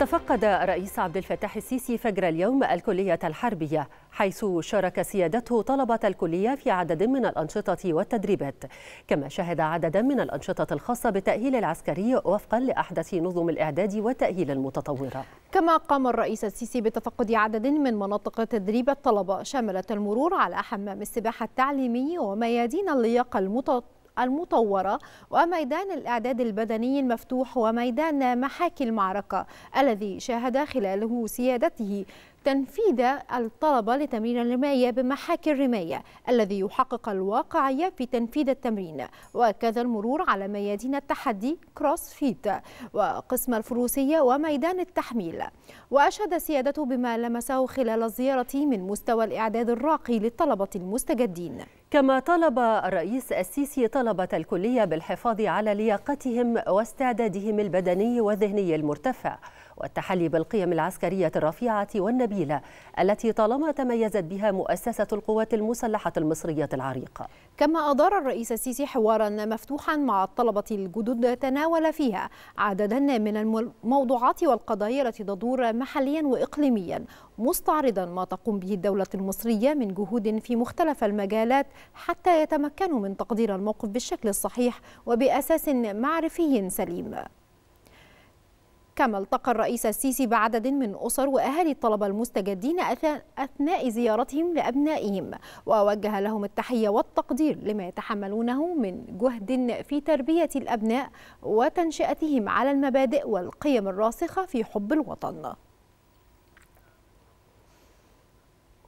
تفقد الرئيس عبد الفتاح السيسي فجر اليوم الكلية الحربية حيث شارك سيادته طلبة الكلية في عدد من الأنشطة والتدريبات كما شهد عددا من الأنشطة الخاصة بالتأهيل العسكري وفقا لأحدث نظم الإعداد والتأهيل المتطورة كما قام الرئيس السيسي بتفقد عدد من مناطق تدريب الطلبة شملت المرور على حمام السباحة التعليمي وميادين اللياقة المتطورة المطورة وميدان الإعداد البدني المفتوح وميدان محاكي المعركة الذي شاهد خلاله سيادته تنفيذ الطلبة لتمرين الرماية بمحاكي الرماية الذي يحقق الواقعية في تنفيذ التمرين وكذا المرور على ميادين التحدي كروس فيت وقسم الفروسية وميدان التحميل وأشهد سيادته بما لمسه خلال الزيارة من مستوى الإعداد الراقي للطلبة المستجدين كما طلب الرئيس السيسي طلبة الكلية بالحفاظ على لياقتهم واستعدادهم البدني والذهني المرتفع والتحلي بالقيم العسكرية الرفيعة والنبيلة النبيلة التي طالما تميزت بها مؤسسة القوات المسلحة المصرية العريقة كما أدار الرئيس السيسي حوارا مفتوحا مع الطلبة الجدد تناول فيها عددا من الموضوعات والقضايا التي تدور محليا وإقليميا مستعرضا ما تقوم به الدولة المصرية من جهود في مختلف المجالات حتى يتمكنوا من تقدير الموقف بالشكل الصحيح وبأساس معرفي سليم كما التقى الرئيس السيسي بعدد من أسر وأهالي الطلبة المستجدين أثناء زيارتهم لأبنائهم ووجه لهم التحية والتقدير لما يتحملونه من جهد في تربية الأبناء وتنشئتهم على المبادئ والقيم الراسخة في حب الوطن